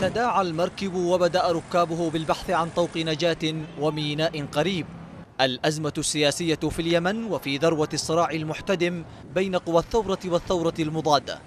تداعى المركب وبدأ ركابه بالبحث عن طوق نجاة وميناء قريب الأزمة السياسية في اليمن وفي ذروة الصراع المحتدم بين قوى الثورة والثورة المضادة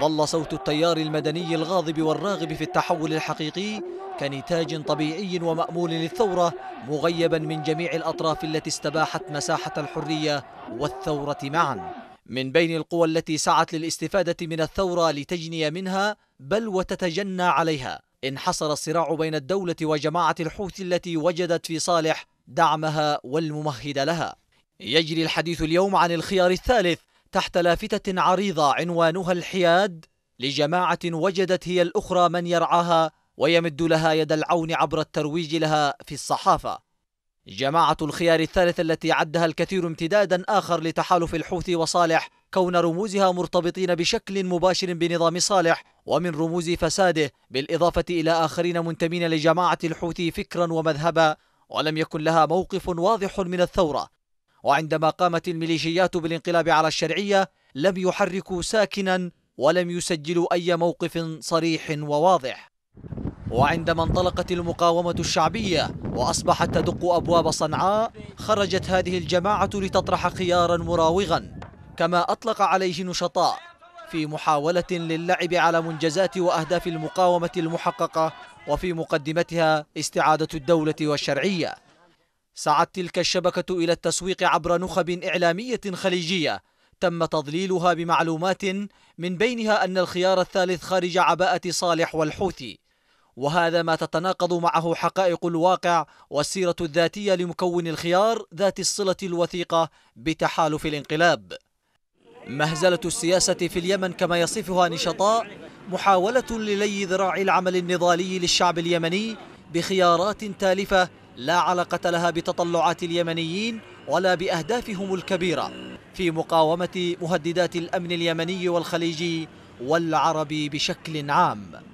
ظل صوت التيار المدني الغاضب والراغب في التحول الحقيقي كنتاج طبيعي ومأمول للثورة مغيبا من جميع الأطراف التي استباحت مساحة الحرية والثورة معاً من بين القوى التي سعت للاستفادة من الثورة لتجني منها بل وتتجنى عليها انحصر الصراع بين الدولة وجماعة الحوثي التي وجدت في صالح دعمها والممهد لها يجري الحديث اليوم عن الخيار الثالث تحت لافتة عريضة عنوانها الحياد لجماعة وجدت هي الأخرى من يرعاها ويمد لها يد العون عبر الترويج لها في الصحافة جماعة الخيار الثالثة التي عدها الكثير امتدادا آخر لتحالف الحوثي وصالح كون رموزها مرتبطين بشكل مباشر بنظام صالح ومن رموز فساده بالإضافة إلى آخرين منتمين لجماعة الحوثي فكرا ومذهبا ولم يكن لها موقف واضح من الثورة وعندما قامت الميليشيات بالانقلاب على الشرعية لم يحركوا ساكنا ولم يسجلوا أي موقف صريح وواضح وعندما انطلقت المقاومة الشعبية وأصبحت تدق أبواب صنعاء خرجت هذه الجماعة لتطرح خيارا مراوغا كما أطلق عليه نشطاء في محاولة للعب على منجزات وأهداف المقاومة المحققة وفي مقدمتها استعادة الدولة والشرعية سعت تلك الشبكة إلى التسويق عبر نخب إعلامية خليجية تم تضليلها بمعلومات من بينها أن الخيار الثالث خارج عباءة صالح والحوثي وهذا ما تتناقض معه حقائق الواقع والسيرة الذاتية لمكون الخيار ذات الصلة الوثيقة بتحالف الانقلاب مهزلة السياسة في اليمن كما يصفها نشطاء محاولة للي ذراع العمل النضالي للشعب اليمني بخيارات تالفة لا علاقة لها بتطلعات اليمنيين ولا بأهدافهم الكبيرة في مقاومة مهددات الأمن اليمني والخليجي والعربي بشكل عام